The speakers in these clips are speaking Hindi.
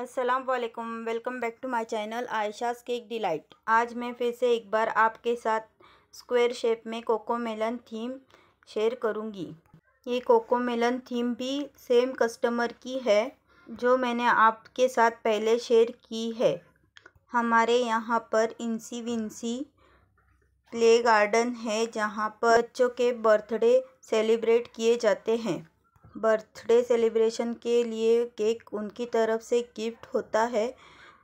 अस्सलाम वालेकुम welcome back to my channel Ayesha's cake delight आज मैं फिर से एक बार आपके साथ स्क्वायर शेप में कोको मेलन थीम शेयर करूंगी ये कोको मेलन थीम भी सेम कस्टमर की है जो मैंने आपके साथ पहले शेयर की है हमारे यहाँ पर इंसी विंसी प्ले गार्डन है जहाँ पर बच्चों के बर्थडे सेलिब्रेट किए जाते हैं बर्थडे सेलिब्रेशन के लिए केक उनकी तरफ से गिफ्ट होता है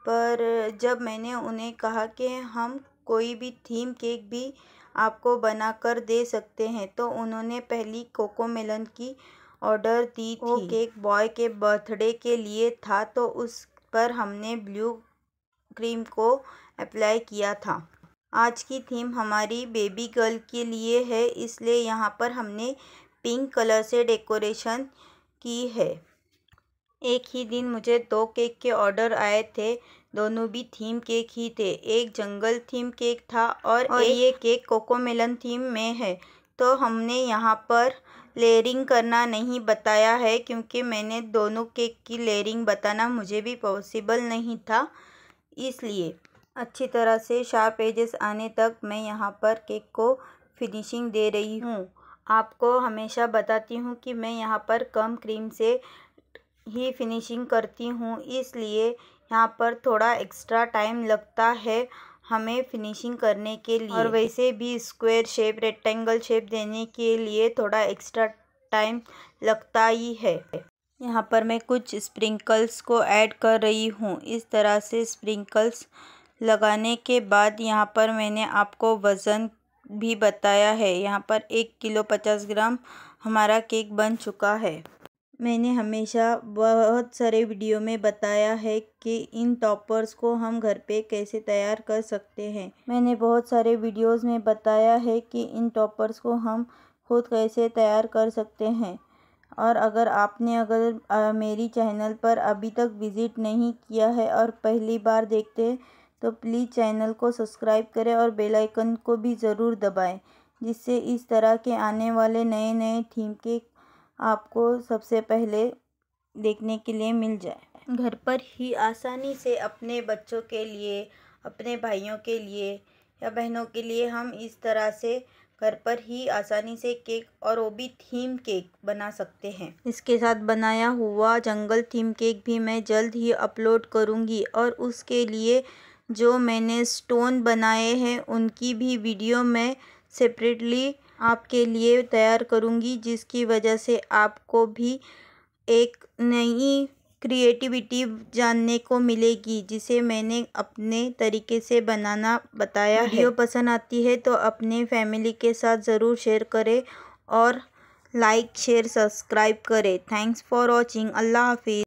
पर जब मैंने उन्हें कहा कि हम कोई भी थीम केक भी आपको बना कर दे सकते हैं तो उन्होंने पहली कोको मेलन की ऑर्डर दी थी वो केक बॉय के बर्थडे के लिए था तो उस पर हमने ब्लू क्रीम को अप्लाई किया था आज की थीम हमारी बेबी गर्ल के लिए है इसलिए यहाँ पर हमने पिंक कलर से डेकोरेशन की है एक ही दिन मुझे दो केक के ऑर्डर आए थे दोनों भी थीम केक ही थे एक जंगल थीम केक था और, और ये केक कोकोमेलन थीम में है तो हमने यहाँ पर लेयरिंग करना नहीं बताया है क्योंकि मैंने दोनों केक की लेयरिंग बताना मुझे भी पॉसिबल नहीं था इसलिए अच्छी तरह से शार्प एजेस आने तक मैं यहाँ पर केक को फिनिशिंग दे रही हूँ आपको हमेशा बताती हूँ कि मैं यहाँ पर कम क्रीम से ही फिनिशिंग करती हूँ इसलिए यहाँ पर थोड़ा एक्स्ट्रा टाइम लगता है हमें फिनिशिंग करने के लिए और वैसे भी स्क्वायर शेप रेक्टेंगल शेप देने के लिए थोड़ा एक्स्ट्रा टाइम लगता ही है यहाँ पर मैं कुछ स्प्रिंकल्स को ऐड कर रही हूँ इस तरह से स्प्रिंकल्स लगाने के बाद यहाँ पर मैंने आपको वज़न भी बताया है यहाँ पर एक किलो पचास ग्राम हमारा केक बन चुका है मैंने हमेशा बहुत सारे वीडियो में बताया है कि इन टॉपर्स को हम घर पे कैसे तैयार कर सकते हैं मैंने बहुत सारे वीडियोस में बताया है कि इन टॉपर्स को हम खुद कैसे तैयार कर सकते हैं और अगर आपने अगर आ, मेरी चैनल पर अभी तक विज़िट नहीं किया है और पहली बार देखते तो प्लीज़ चैनल को सब्सक्राइब करें और बेल आइकन को भी ज़रूर दबाएं जिससे इस तरह के आने वाले नए नए थीम के आपको सबसे पहले देखने के लिए मिल जाए घर पर ही आसानी से अपने बच्चों के लिए अपने भाइयों के लिए या बहनों के लिए हम इस तरह से घर पर ही आसानी से केक और वो भी थीम केक बना सकते हैं इसके साथ बनाया हुआ जंगल थीम केक भी मैं जल्द ही अपलोड करूँगी और उसके लिए जो मैंने स्टोन बनाए हैं उनकी भी वीडियो मैं सेपरेटली आपके लिए तैयार करूँगी जिसकी वजह से आपको भी एक नई क्रिएटिविटी जानने को मिलेगी जिसे मैंने अपने तरीके से बनाना बताया वीडियो पसंद आती है तो अपने फैमिली के साथ ज़रूर शेयर करें और लाइक शेयर सब्सक्राइब करें थैंक्स फॉर वॉचिंग अल्लाह हाफिज़